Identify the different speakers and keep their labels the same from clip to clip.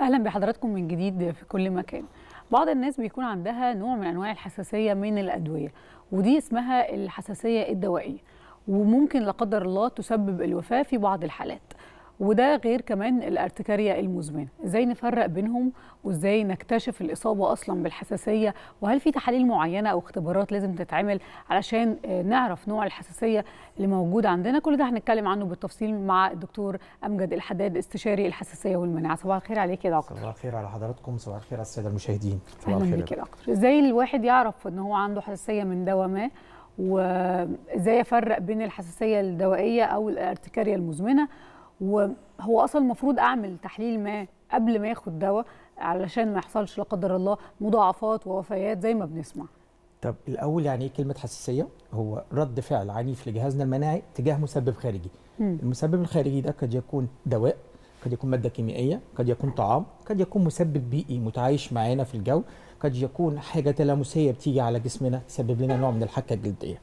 Speaker 1: اهلا بحضراتكم من جديد في كل مكان بعض الناس بيكون عندها نوع من انواع الحساسيه من الادويه ودي اسمها الحساسيه الدوائيه وممكن لا قدر الله تسبب الوفاه في بعض الحالات وده غير كمان الارتكاريا المزمنه ازاي نفرق بينهم وازاي نكتشف الاصابه اصلا بالحساسيه وهل في تحاليل معينه او اختبارات لازم تتعمل علشان آه، نعرف نوع الحساسيه اللي موجود عندنا كل ده هنتكلم عنه بالتفصيل مع الدكتور امجد الحداد استشاري الحساسيه والمناعه صباح الخير عليك يا دكتور
Speaker 2: صباح الخير على حضراتكم صباح الخير على الساده المشاهدين
Speaker 1: صباح الخير دكتور ازاي الواحد يعرف ان هو عنده حساسيه من دواء ما وازاي افرق بين الحساسيه الدوائيه او الارتكاريه المزمنه وهو اصلا المفروض اعمل تحليل ما قبل ما ياخد دواء علشان ما يحصلش لا قدر الله مضاعفات ووفيات زي ما بنسمع
Speaker 2: طب الاول يعني ايه كلمه حساسيه هو رد فعل عنيف لجهازنا المناعي تجاه مسبب خارجي م. المسبب الخارجي ده قد يكون دواء قد يكون ماده كيميائيه قد يكون طعام قد يكون مسبب بيئي متعايش معانا في الجو قد يكون حاجه تلامسيه بتيجي على جسمنا تسبب لنا نوع من الحكه الجلديه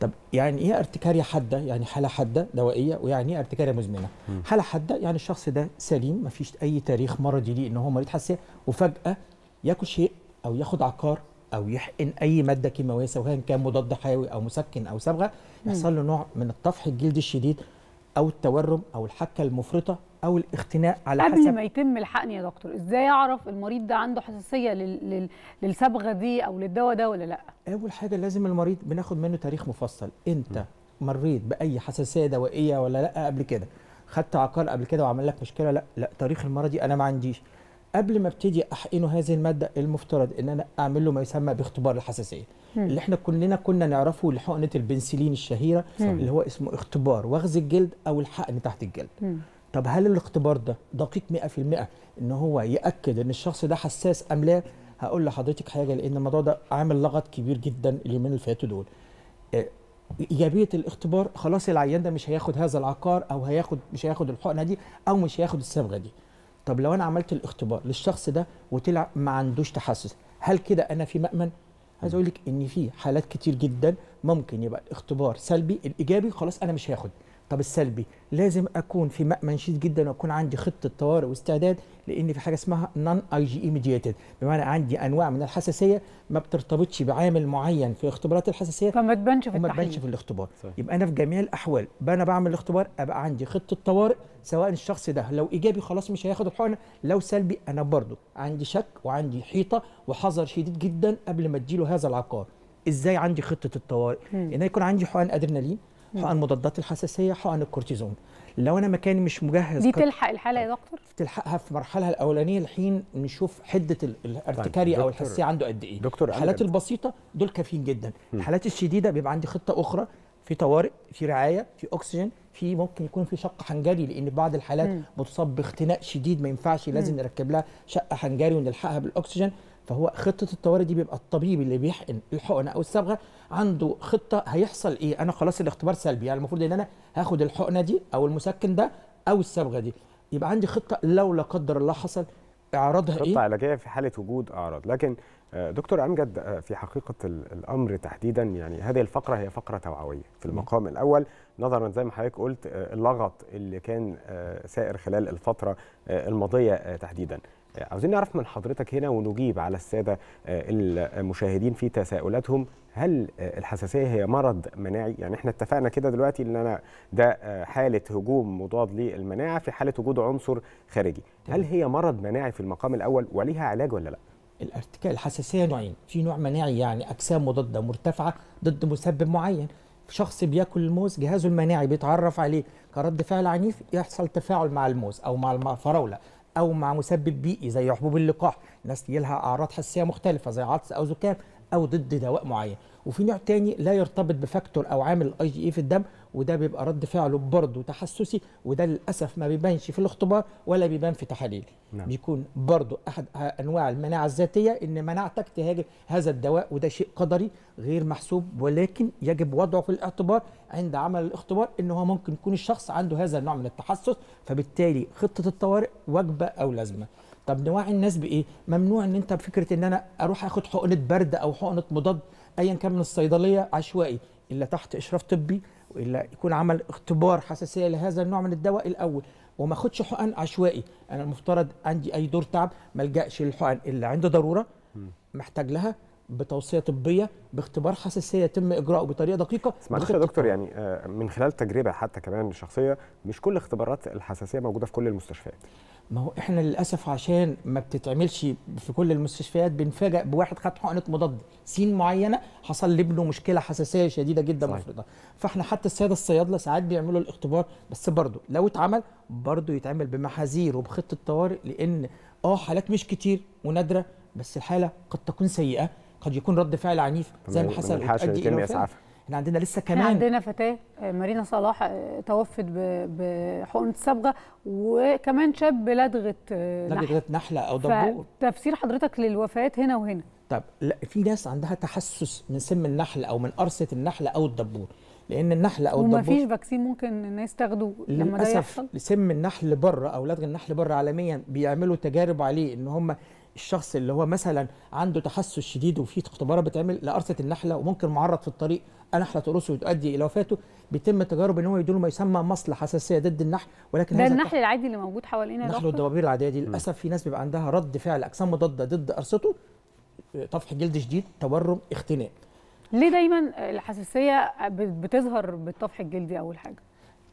Speaker 2: طب يعني ايه ارتكاريا حاده يعني حاله حاده دوائيه ويعني ايه ارتكاريا مزمنه حاله حاده يعني الشخص ده سليم ما فيش اي تاريخ مرضي ليه ان هو مريض حساسيه وفجاه ياكل شيء او ياخد عقار او يحقن اي ماده كيماويه سواء كان مضاد حيوي او مسكن او صبغه يحصل له نوع من الطفح الجلدي الشديد او التورم او الحكه المفرطه او الاختناق على قبل حسب قبل ما
Speaker 1: يتم الحقن يا دكتور ازاي اعرف المريض ده عنده حساسيه للصبغه دي او للدواء ده ولا لا
Speaker 2: اول حاجه لازم المريض بناخد منه تاريخ مفصل انت مريت باي حساسيه دوائيه ولا لا قبل كده خدت عقار قبل كده وعمل لك مشكله لا لا تاريخ المرض دي انا ما عنديش قبل ما ابتدي احقنه هذه الماده المفترض ان انا اعمل له ما يسمى باختبار الحساسيه مم. اللي احنا كلنا كنا نعرفه لحقنه البنسلين الشهيره مم. اللي هو اسمه اختبار وغز الجلد او الحقن تحت الجلد مم. طب هل الاختبار ده دقيق 100% ان هو ياكد ان الشخص ده حساس ام لا هقول لحضرتك حاجه لان الموضوع ده عامل لغط كبير جدا اليومين اللي فاتوا دول آه، ايجابيه الاختبار خلاص العيان ده مش هياخد هذا العقار او هياخد مش هياخد الحقنه دي او مش هياخد الصبغه دي طب لو انا عملت الاختبار للشخص ده وطلع ما عندوش تحسس هل كده انا في مامن عايز اقول لك ان في حالات كتير جدا ممكن يبقى الاختبار سلبي الايجابي خلاص انا مش هاخد طب السلبي لازم اكون في مأمن شديد جدا واكون عندي خطه طوارئ واستعداد لان في حاجه اسمها نون اي جي اي ميديتد بمعنى عندي انواع من الحساسيه ما بترتبطش بعامل معين في اختبارات الحساسيه فما تبانش في التحليل تبانش في الاختبار صحيح. يبقى انا في جميع الاحوال انا بعمل الاختبار ابقى عندي خطه طوارئ سواء الشخص ده لو ايجابي خلاص مش هياخد الحقنه لو سلبي انا برضه عندي شك وعندي حيطه وحذر شديد جدا قبل ما تجيله هذا العقار ازاي عندي خطه الطوارئ ان يكون عندي حقن ادرينالين حقن مضادات الحساسيه حقن الكورتيزون لو انا مكاني مش مجهز دي تلحق
Speaker 1: الحاله يا دكتور
Speaker 2: تلحقها في مرحلها الاولانيه الحين نشوف حده طيب الارتكاري او الحساسيه عنده قد ايه دكتور الحالات البسيطه دول كافيين جدا الحالات الشديده بيبقى عندي خطه اخرى في طوارئ في رعايه في اكسجين في ممكن يكون في شق حنجري لان بعض الحالات بتصاب باختناق شديد ما ينفعش لازم نركب لها شق حنجري ونلحقها بالاكسجين فهو خطه الطوارئ دي بيبقى الطبيب اللي بيحقن الحقنه او الصبغه عنده خطه هيحصل ايه انا خلاص الاختبار سلبي يعني المفروض ان انا هاخد الحقنه دي او المسكن ده او الصبغه دي يبقى عندي خطه لو لا قدر الله حصل اعراضها خطة ايه خطه علاجيه في حاله وجود اعراض لكن
Speaker 3: آه، دكتور امجد آه، في حقيقه الامر تحديدا يعني هذه الفقره هي فقره توعويه في المقام الاول نظرا زي ما حضرتك قلت آه، اللغط اللي كان سائر خلال الفتره الماضيه تحديدا آه، عاوزين نعرف من حضرتك هنا ونجيب على الساده آه، المشاهدين في تساؤلاتهم هل آه، الحساسيه هي مرض مناعي يعني احنا اتفقنا كده دلوقتي ان انا ده حاله هجوم مضاد للمناعه في حاله وجود عنصر خارجي هل هي مرض مناعي في المقام الاول وليها علاج ولا لا الارتكاء
Speaker 2: الحساسيه نوعين في نوع مناعي يعني اجسام مضاده مرتفعه ضد مسبب معين شخص بياكل الموز جهازه المناعي بيتعرف عليه كرد فعل عنيف يحصل تفاعل مع الموز او مع الفراوله او مع مسبب بيئي زي حبوب اللقاح الناس ليها اعراض حسيه مختلفه زي عطس او زكام او ضد دواء معين وفي نوع تاني لا يرتبط بفاكتور او عامل الاي جي اي e في الدم وده بيبقى رد فعله برضه تحسسي وده للاسف ما بيبانش في الاختبار ولا بيبان في تحاليل نعم. بيكون برضه احد انواع المناعه الذاتيه ان مناعتك تهاجم هذا الدواء وده شيء قدري غير محسوب ولكن يجب وضعه في الاعتبار عند عمل الاختبار ان هو ممكن يكون الشخص عنده هذا النوع من التحسس فبالتالي خطه الطوارئ وجبه او لازمه طب نوعي الناس بايه ممنوع ان انت بفكره ان انا اروح اخد حقنه برد او حقنه مضاد ايا كان من الصيدليه عشوائي الا تحت اشراف طبي والا يكون عمل اختبار حساسيه لهذا النوع من الدواء الاول وما اخدش حقن عشوائي انا المفترض عندي اي دور تعب ما الجاش للحقن اللي عند ضروره محتاج لها بتوصيه طبيه باختبار حساسيه يتم اجراءه بطريقه دقيقه معلش يا
Speaker 3: دكتور يعني آه، من خلال تجربه حتى كمان شخصيه مش كل اختبارات الحساسيه موجوده في كل
Speaker 2: المستشفيات ما هو احنا للاسف عشان ما بتتعملش في كل المستشفيات بنفاجئ بواحد خد حقنه مضاد سين معينه حصل لابنه مشكله حساسيه شديده جدا مفرطه فاحنا حتى الساده الصيادله ساعات بيعملوا الاختبار بس برضه لو اتعمل برضه يتعمل بمحاذير وبخطه طوارئ لان اه حالات مش كتير ونادره بس الحاله قد تكون سيئه قد يكون رد فعل عنيف زي ما حصل في الحاله احنا عندنا لسه كمان عندنا
Speaker 1: فتاه آه، مارينا صلاح آه، توفت بحقنه صبغه وكمان شاب لدغه آه، لدغه
Speaker 2: نحله او دبور
Speaker 1: تفسير حضرتك للوفيات هنا وهنا
Speaker 2: طب لا في ناس عندها تحسس من سم النحل او من قرصه النحله او الدبور لان النحل او الدبور ومفيش
Speaker 1: فاكسين ممكن الناس تاخده لما ده يحصل للاسف
Speaker 2: سم النحل بره او لدغ النحل بره عالميا بيعملوا تجارب عليه ان هم الشخص اللي هو مثلا عنده تحسس شديد وفي اختبارات بتعمل لقرصه النحله وممكن معرض في الطريق نحله تقرصه وتؤدي الى وفاته بيتم تجارب ان هو يدوله ما يسمى مصل حساسيه ضد النحل ولكن ده النحل
Speaker 1: العادي اللي موجود حوالينا النحل الدوابير
Speaker 2: العاديه دي للاسف في ناس بيبقى عندها رد فعل اجسام مضاده ضد قرصته طفح جلد شديد تورم اختناق
Speaker 1: ليه دايما الحساسيه بتظهر بالطفح الجلدي اول حاجه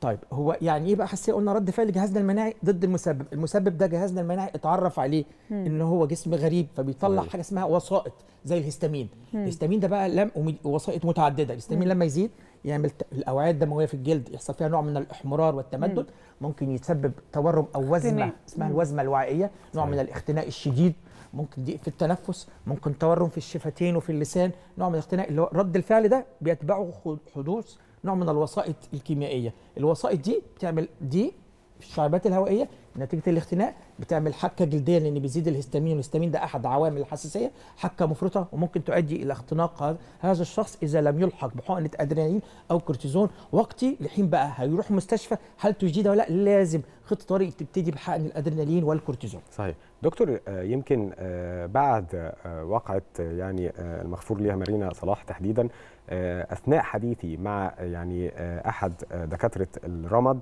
Speaker 2: طيب هو يعني ايه بقى حساسيه قلنا رد فعل جهازنا المناعي ضد المسبب المسبب ده جهازنا المناعي اتعرف عليه مم. ان هو جسم غريب فبيطلع مم. حاجه اسمها وسائط زي الهستامين مم. الهستامين ده بقى لم وسائط متعدده الهستامين لما يزيد يعمل الاوعيه الدمويه في الجلد يحصل فيها نوع من الاحمرار والتمدد مم. ممكن يتسبب تورم او وزمه اسمها الوزمه الوعائيه نوع من الاختناق الشديد ممكن ضيق في التنفس ممكن تورم في الشفتين وفي اللسان نوع من الاختناق اللي هو رد الفعل ده بيتبعه حدوث نوع من الوسائط الكيميائيه الوسائط دي بتعمل دي في الشعبات الهوائيه نتيجه الاختناق بتعمل حكه جلديه لان بيزيد الهستامين والهستامين ده احد عوامل الحساسيه حكه مفرطه وممكن تؤدي الى اختناق هذا الشخص اذا لم يلحق بحقنه ادرينالين او كورتيزون وقتي لحين بقى هيروح مستشفى هل تجيده ولا لا لازم خطه طريق تبتدي بحقن الادرينالين والكورتيزون
Speaker 3: صحيح دكتور آه، يمكن آه، بعد آه، وقعت يعني المغفور ليها مارينا صلاح تحديدا آه، اثناء حديثي مع يعني آه، احد آه، دكاتره الرمد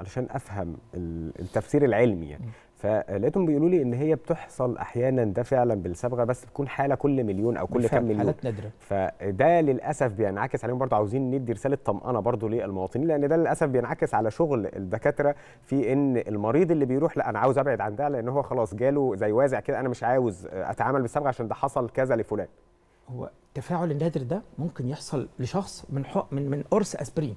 Speaker 3: علشان افهم التفسير العلمي يعني فلقيتهم بيقولوا لي ان هي بتحصل احيانا ده فعلا بالصبغه بس بتكون حاله كل مليون او كل كام مليون حالات نادره فده للاسف بينعكس عليهم برضه عاوزين ندي رساله طمانه برضه للمواطنين لان ده للاسف بينعكس على شغل الدكاتره في ان المريض اللي بيروح لا انا عاوز ابعد عن ده لان هو خلاص جاله زي وازع كده انا مش عاوز اتعامل بالصبغه عشان ده حصل كذا لفلان
Speaker 2: هو التفاعل النادر ده ممكن يحصل لشخص من حق من من قرص اسبرين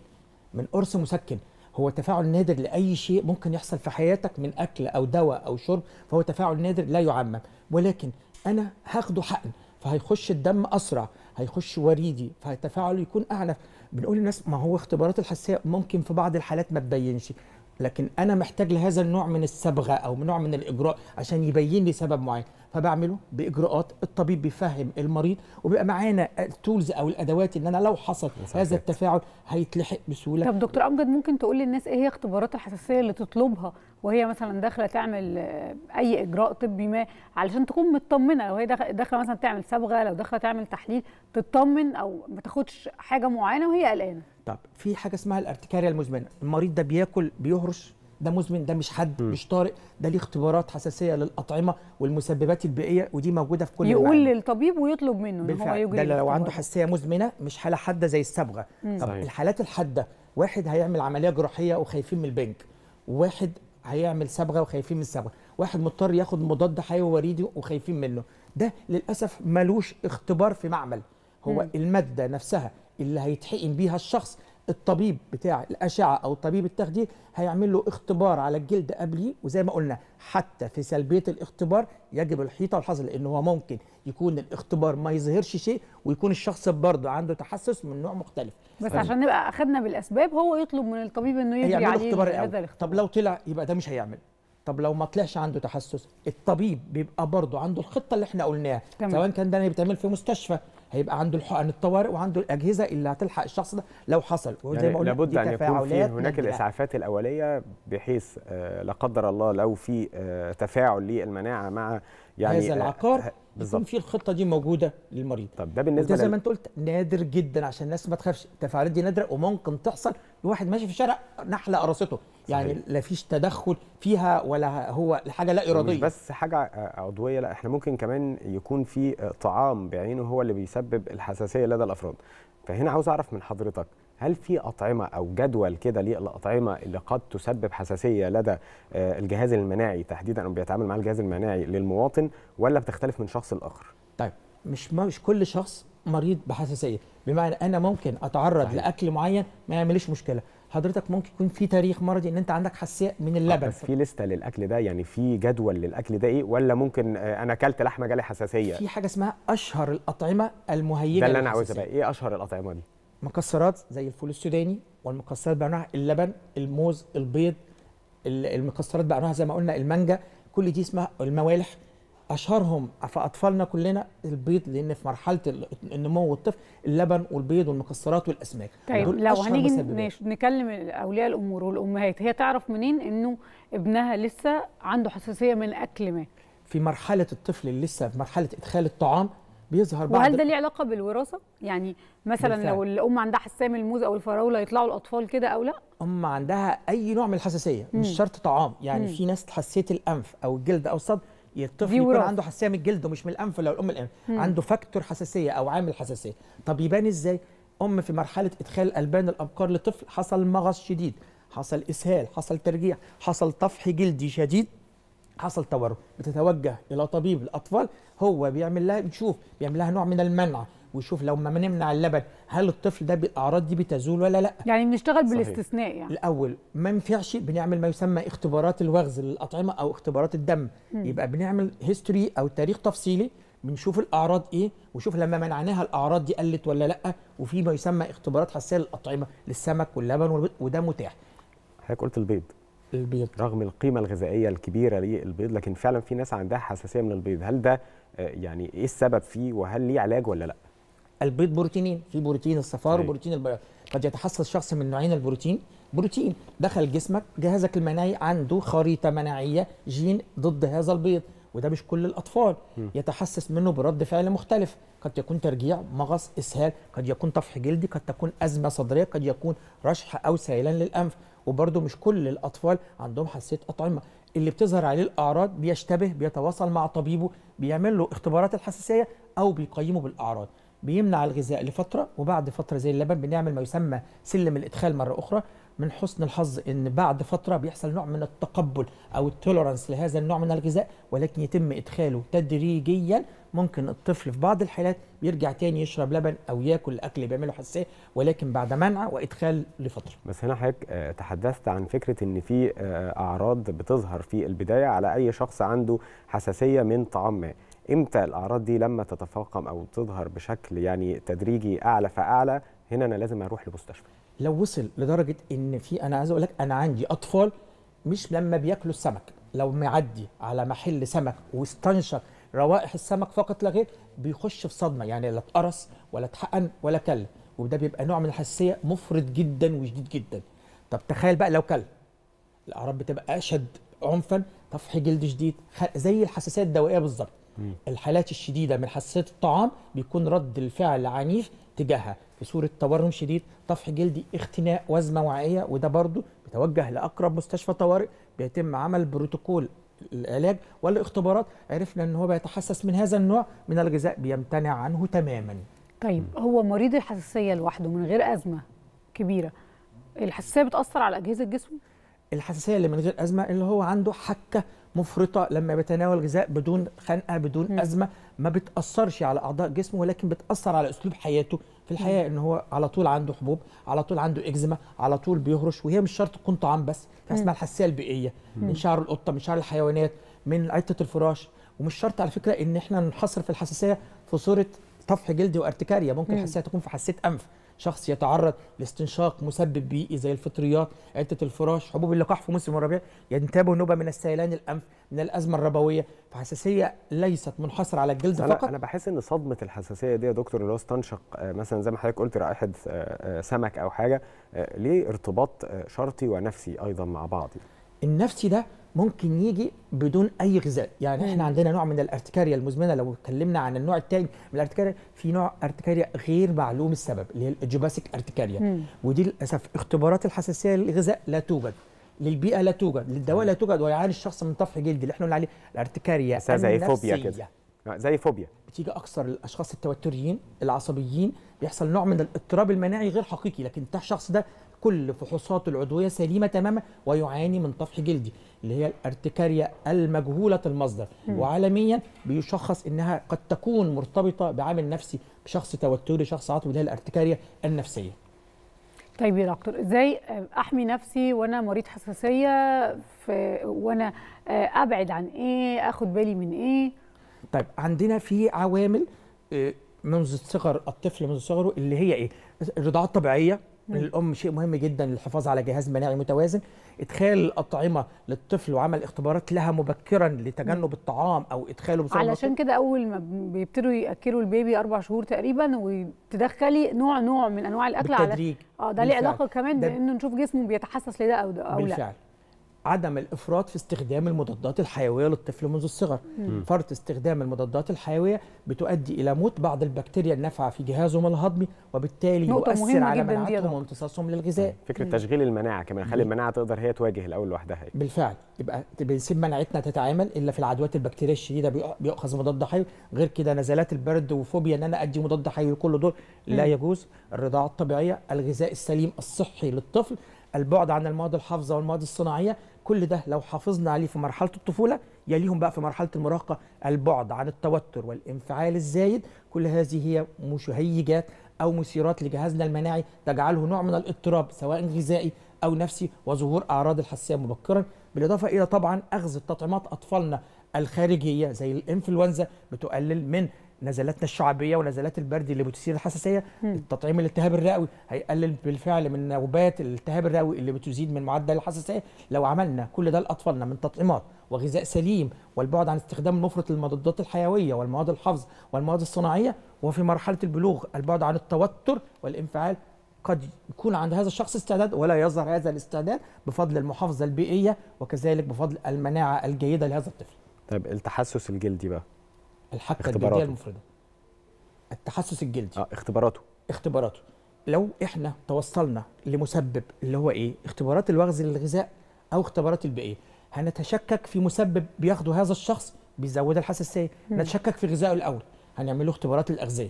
Speaker 2: من قرص مسكن هو تفاعل نادر لاي شيء ممكن يحصل في حياتك من اكل او دواء او شرب فهو تفاعل نادر لا يعمم ولكن انا هاخده حقن فهيخش الدم اسرع هيخش وريدي فالتفاعل يكون اعنف بنقول للناس ما هو اختبارات الحساسيه ممكن في بعض الحالات ما تبينش لكن انا محتاج لهذا النوع من الصبغه او نوع من الاجراء عشان يبين لي سبب معين فبعمله باجراءات الطبيب بيفهم المريض وبيبقى معانا التولز او الادوات ان انا لو حصل هذا التفاعل هيتلحق بسهوله طب
Speaker 1: دكتور امجد ممكن تقول للناس ايه هي اختبارات الحساسيه اللي تطلبها وهي مثلا داخله تعمل آه، اي اجراء طبي ما علشان تكون مطمنه لو هي داخله مثلا تعمل صبغه لو داخله تعمل تحليل تطمن او ما تاخدش حاجه معينه وهي قلقانه
Speaker 2: طب في حاجه اسمها الارتكاريا المزمنه المريض ده بياكل بيهرش ده مزمن ده مش حد م. مش طارئ ده ليه اختبارات حساسيه للاطعمه والمسببات البيئيه ودي موجوده في كل يقول المعنى.
Speaker 1: للطبيب ويطلب منه بالفعل. ان هو يجري ده لو عنده
Speaker 2: حساسيه مزمنه مش حاله حاده زي الصبغه طب الحالات الحاده واحد هيعمل عمليه جراحيه وخايفين من البنك واحد هيعمل صبغه وخايفين من الصبغه واحد مضطر ياخد مضاد حيوي وريدي وخايفين منه ده للاسف ملوش اختبار في معمل هو م. الماده نفسها اللي هيتحقن بيها الشخص الطبيب بتاع الأشعة أو طبيب التخدير هيعمل له اختبار على الجلد قبليه وزي ما قلنا حتى في سلبية الاختبار يجب الحيطة والحذر لأن هو ممكن يكون الاختبار ما يظهرش شيء ويكون الشخص برضه عنده تحسس من نوع مختلف بس فهم. عشان نبقى
Speaker 1: أخذنا بالأسباب هو يطلب من الطبيب إنه يجري عليه هذا الاختبار
Speaker 2: طب لو طلع يبقى ده مش هيعمل طب لو ما طلعش عنده تحسس الطبيب بيبقى برضه عنده الخطه اللي احنا قلناها سواء كان ده بيتعمل في مستشفى هيبقى عنده الحقن الطوارئ وعنده الاجهزه اللي هتلحق الشخص ده لو حصل وزي يعني ما لابد ان يكون في هناك الاسعافات
Speaker 3: الاوليه بحيث آه، لا قدر الله لو في آه، تفاعل للمناعه مع يعني هذا آه،
Speaker 2: العقار يكون في الخطه دي موجوده للمريض طب ده بالنسبه زي ما انت قلت نادر جدا عشان الناس ما تخافش التفاعلات دي نادره وممكن تحصل لواحد ماشي في الشارع نحله قرصته يعني لا فيش تدخل فيها ولا هو حاجه لا اراديه بس
Speaker 3: حاجه عضويه لا احنا ممكن كمان يكون في طعام بعينه هو اللي بيسبب تسبب الحساسيه لدى الافراد فهنا عاوز اعرف من حضرتك هل في اطعمه او جدول كده للاطعمه اللي قد تسبب حساسيه لدى آه، الجهاز المناعي تحديدا او بيتعامل معاه الجهاز المناعي للمواطن ولا بتختلف من شخص لاخر
Speaker 2: طيب مش مش كل شخص مريض بحساسيه بمعنى انا ممكن اتعرض صحيح. لاكل معين ما يعمليش مشكله حضرتك ممكن يكون في تاريخ مرضي ان انت عندك حساسيه من آه، اللبن بس في
Speaker 3: لسته للاكل ده يعني في جدول للاكل ده ايه ولا ممكن آه، انا اكلت لحمه جالي حساسيه في
Speaker 2: حاجه اسمها اشهر الاطعمه المهيجه ده اللي انا عاوز بقى
Speaker 3: ايه اشهر الاطعمه دي
Speaker 2: مكسرات زي الفول السوداني والمكسرات بانواعها اللبن الموز البيض المكسرات بانواعها زي ما قلنا المانجا كل دي اسمها الموالح اشهرهم في اطفالنا كلنا البيض لان في مرحله النمو الطفل اللبن والبيض والمكسرات والاسماك طيب لو هنيجي
Speaker 1: نكلم اولياء الامور والامهات هي تعرف منين انه ابنها لسه عنده حساسيه من اكل ما
Speaker 2: في مرحله الطفل اللي لسه في مرحله ادخال الطعام بيظهر بعد وهل ده ليه
Speaker 1: علاقه بالوراثه يعني مثلا بالفعل. لو الام عندها حساسيه من الموز او الفراوله يطلعوا الاطفال كده او لا
Speaker 2: ام عندها اي نوع من الحساسيه مم. مش شرط طعام يعني مم. في ناس حساسيه الانف او الجلد او الصدر الطفل يكون وراث. عنده حساسيه من الجلد ومش من الانف ولا الام الام مم. عنده فاكتور حساسيه او عامل حساسيه طب يبان ازاي ام في مرحله ادخال البان الابقار لطفل حصل مغص شديد حصل اسهال حصل ترجيع حصل طفح جلدي شديد حصل تورم بتتوجه الى طبيب الاطفال هو بيعمل لها بيشوف بيعمل لها نوع من المنع ويشوف لو ما نمنع اللبن هل الطفل ده الاعراض دي بتزول ولا لا
Speaker 1: يعني بنشتغل بالاستثناء يعني
Speaker 2: الاول ما ينفعش بنعمل ما يسمى اختبارات الوغز للاطعمه او اختبارات الدم م. يبقى بنعمل هيستوري او تاريخ تفصيلي بنشوف الاعراض ايه وشوف لما منعناها الاعراض دي قلت ولا لا وفي ما يسمى اختبارات حساسيه للاطعمه للسمك واللبن وده متاح
Speaker 3: حضرتك قلت البيض البيض رغم القيمه الغذائيه الكبيره للبيض لكن فعلا في ناس عندها حساسيه من البيض هل ده آه، يعني ايه السبب فيه وهل ليه علاج ولا لا
Speaker 2: البيض بروتينين في بروتين الصفار طيب. وبروتين البياض قد يتحصل شخص من نوعين البروتين بروتين دخل جسمك جهازك المناعي عنده خريطه مناعيه جين ضد هذا البيض وده مش كل الاطفال يتحسس منه برد فعل مختلف قد يكون ترجيع مغص اسهال قد يكون طفح جلدي قد تكون ازمه صدريه قد يكون رشح او سيلان للانف وبرده مش كل الاطفال عندهم حساسيه اطعمه اللي بتظهر عليه الاعراض بيشتبه بيتواصل مع طبيبه بيعمل له اختبارات الحساسيه او بيقيمه بالاعراض بيمنع الغذاء لفتره وبعد فتره زي اللبن بنعمل ما يسمى سلم الادخال مره اخرى من حسن الحظ ان بعد فتره بيحصل نوع من التقبل او التولرانس لهذا النوع من الغذاء ولكن يتم ادخاله تدريجيا ممكن الطفل في بعض الحالات بيرجع تاني يشرب لبن او ياكل الاكل اللي بيعمله حساسيه ولكن بعد منع وادخال لفتره.
Speaker 3: بس هنا حضرتك آه، تحدثت عن فكره ان في آه، اعراض بتظهر في البدايه على اي شخص عنده حساسيه من طعام ما. امتى الاعراض دي لما تتفاقم او تظهر بشكل يعني تدريجي اعلى فاعلى هنا انا لازم اروح لمستشفى
Speaker 2: لو وصل لدرجه ان في انا عايز اقول لك انا عندي اطفال مش لما بياكلوا السمك لو معدي على محل سمك واستنشق روائح السمك فقط لا غير بيخش في صدمه يعني لا اتقرص ولا اتحقن ولا كل وده بيبقى نوع من الحساسيه مفرط جدا وشديد جدا طب تخيل بقى لو كل الاعراض بتبقى اشد عنفا طفح جلد شديد زي الحساسيه الدوائيه بالظبط الحالات الشديده من حساسيه الطعام بيكون رد الفعل عنيف تجاهها في صوره تورم شديد طفح جلدي اختناق وزمه وعائيه وده برضه بيتوجه لاقرب مستشفى طوارئ بيتم عمل بروتوكول العلاج والاختبارات عرفنا ان هو بيتحسس من هذا النوع من الغذاء بيمتنع عنه تماما
Speaker 1: طيب هو مريض الحساسيه لوحده من غير ازمه كبيره الحساسيه بتاثر على اجهزه جسمه
Speaker 2: الحساسيه اللي من غير ازمه اللي هو عنده حكه مفرطه لما بيتناول غذاء بدون خنقه بدون م. ازمه ما بتاثرش على اعضاء جسمه ولكن بتاثر على اسلوب حياته في الحياه ان هو على طول عنده حبوب على طول عنده اكزيما على طول بيهرش وهي مش شرط تكون طعام بس في اسمها الحساسيه البيئيه من شعر القطه من شعر الحيوانات من عده الفراش ومش شرط على فكره ان احنا نحصر في الحساسيه في صوره طفح جلدي وارتكاريا ممكن الحساسيه تكون في حساسيه انف شخص يتعرض لاستنشاق مسبب بيئي زي الفطريات عده الفراش حبوب اللقاح في موسم الربيع ينتابه نوبه من السيلان الانف من الازمه الربويه فحساسيه ليست منحصره على الجلد أنا فقط انا بحس ان صدمه
Speaker 3: الحساسيه دي يا دكتور اللي هو استنشق آه، مثلا زي ما حضرتك قلت رائحه آه، آه، سمك او حاجه ليه ارتباط شرطي ونفسي ايضا مع بعض
Speaker 2: النفسي ده ممكن يجي بدون اي غذاء يعني احنا عندنا نوع من الارتكاريا المزمنه لو اتكلمنا عن النوع الثاني من الارتكاريا في نوع ارتكاريا غير معلوم السبب اللي هي الجوباسيك ارتكاريا ودي للاسف اختبارات الحساسيه للغذاء لا توجد للبيئه لا توجد للدواء لا توجد ويعاني الشخص من طفح جلدي اللي احنا قلنا عليه الارتكاريا زي فوبيا كده آه، زي فوبيا بتيجي اكثر الاشخاص التوتريين العصبيين بيحصل نوع من الاضطراب المناعي غير حقيقي لكن ده الشخص ده كل فحوصاته العضويه سليمه تماما ويعاني من طفح جلدي اللي هي الارتكاريا المجهوله المصدر وعالميا بيشخص انها قد تكون مرتبطه بعامل نفسي بشخص توتري شخص عاطفي اللي هي الارتكاريا النفسيه
Speaker 1: طيب يا دكتور ازاي احمي نفسي وانا مريض حساسيه في وانا ابعد عن ايه اخد بالي من ايه
Speaker 2: طيب عندنا في عوامل آه، منذ صغر الطفل منذ صغره اللي هي ايه الرضاعه الطبيعيه من الام شيء مهم جدا للحفاظ على جهاز مناعي متوازن ادخال الاطعمه للطفل وعمل اختبارات لها مبكرا لتجنب الطعام او ادخاله بسبب علشان
Speaker 1: كده اول ما بيبتدوا ياكلوا البيبي اربع شهور تقريبا وتدخلي نوع نوع من انواع الاكل بالتدريج على اه ده ليه علاقه كمان بانه نشوف جسمه بيتحسس لده او ده او بالفعل. لا
Speaker 2: عدم الافراط في استخدام المضادات الحيويه للطفل منذ الصغر فرط استخدام المضادات الحيويه بتؤدي الى موت بعض البكتيريا النافعه في جهازهم الهضمي وبالتالي يؤثر على مناعتهم وامتصاصهم للغذاء فكره تشغيل
Speaker 3: المناعه كمان خلي المناعه تقدر هي تواجه الاول لوحدها يعني.
Speaker 2: بالفعل يبقى بنسيب مناعتنا تتعامل الا في العدوات البكتيريا الشديده بيؤخذ مضاد حيوي غير كده نزلات البرد وفوبيا ان انا ادي مضاد حيوي لكل دول لا يجوز الرضاعه الطبيعيه الغذاء السليم الصحي للطفل البعد عن المواد الحافظه والمواد الصناعيه كل ده لو حافظنا عليه في مرحله الطفوله يليهم بقى في مرحله المراهقه البعد عن التوتر والانفعال الزايد كل هذه هي مهيجات او مثيرات لجهازنا المناعي تجعله نوع من الاضطراب سواء غذائي او نفسي وظهور اعراض الحساسيه مبكرا بالاضافه الى طبعا اخذ تطعيمات اطفالنا الخارجيه زي الانفلونزا بتقلل من نزلاتنا الشعبيه ونزلات البرد اللي بتثير الحساسيه تطعيم الالتهاب الرئوي هيقلل بالفعل من نوبات الالتهاب الرئوي اللي بتزيد من معدل الحساسيه لو عملنا كل ده لاطفالنا من تطعيمات وغذاء سليم والبعد عن استخدام مفرط للمضادات الحيويه والمواد الحفظ والمواد الصناعيه وفي مرحله البلوغ البعد عن التوتر والانفعال قد يكون عند هذا الشخص استعداد ولا يظهر هذا الاستعداد بفضل المحافظه البيئيه وكذلك بفضل المناعه الجيده لهذا الطفل.
Speaker 3: طيب التحسس الجلدي بقى الحبكه الجلديه
Speaker 2: المفرده التحسس الجلدي اه اختباراته اختباراته لو احنا توصلنا لمسبب اللي هو ايه اختبارات الوغز للغذاء او اختبارات البيئيه هنتشكك في مسبب بياخده هذا الشخص بيزود الحساسيه نتشكك في غذائه الاول هنعمل له اختبارات الاغذيه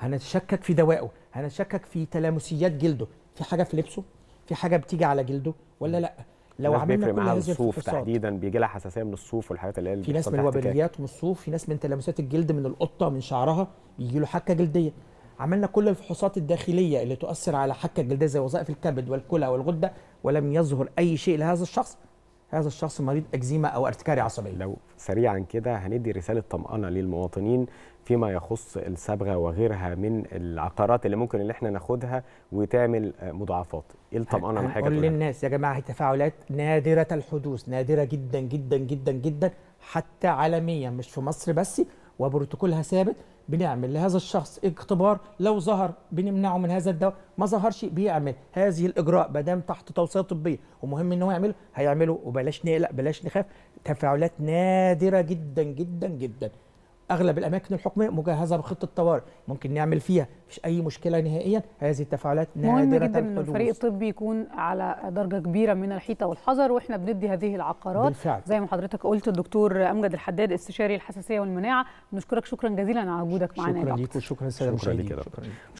Speaker 2: هنتشكك في دوائه هنتشكك في تلامسيات جلده في حاجه في لبسه في حاجه بتيجي على جلده ولا لا لو عملنا بيفرق معاها الصوف تحديدا
Speaker 3: بيجي لها حساسيه من الصوف والحاجات اللي هي في ناس من الوبريات
Speaker 2: من الصوف في ناس من تلامسات الجلد من القطه من شعرها يجي له حكه جلديه عملنا كل الفحوصات الداخليه اللي تؤثر على حكه الجلديه زي وظائف الكبد والكلى والغده ولم يظهر اي شيء لهذا الشخص هذا الشخص مريض اكزيما او ارتكاري
Speaker 3: عصبي لو سريعا كده هندي رساله طمانه للمواطنين فيما يخص الصبغه وغيرها من العقارات اللي ممكن ان احنا ناخدها وتعمل مضاعفات ايه الطمانه حاجه كل
Speaker 2: الناس يا جماعه هي تفاعلات نادره الحدوث نادره جدا جدا جدا جدا حتى عالميا مش في مصر بس وبروتوكولها ثابت بنعمل لهذا الشخص اختبار لو ظهر بنمنعه من هذا الدواء ما ظهرش بيعمل هذه الاجراء ما دام تحت توصيه طبيه ومهم ان هو يعمله هيعمله وبلاش نقلق بلاش نخاف تفاعلات نادره جدا جدا جدا اغلب الاماكن الحكوميه مجهزه بخطه طوارئ ممكن نعمل فيها مش اي مشكله نهائيا هذه التفاعلات نادره مهم جدا ان الفريق الطبي
Speaker 1: يكون على درجه كبيره من الحيطه والحذر واحنا بندي هذه العقارات بالفعل. زي ما حضرتك قلت الدكتور امجد الحداد استشاري الحساسيه والمناعه بنشكرك شكرا جزيلا على وجودك معنا شكرا ليك
Speaker 2: وشكرا سيدنا شكرا ليك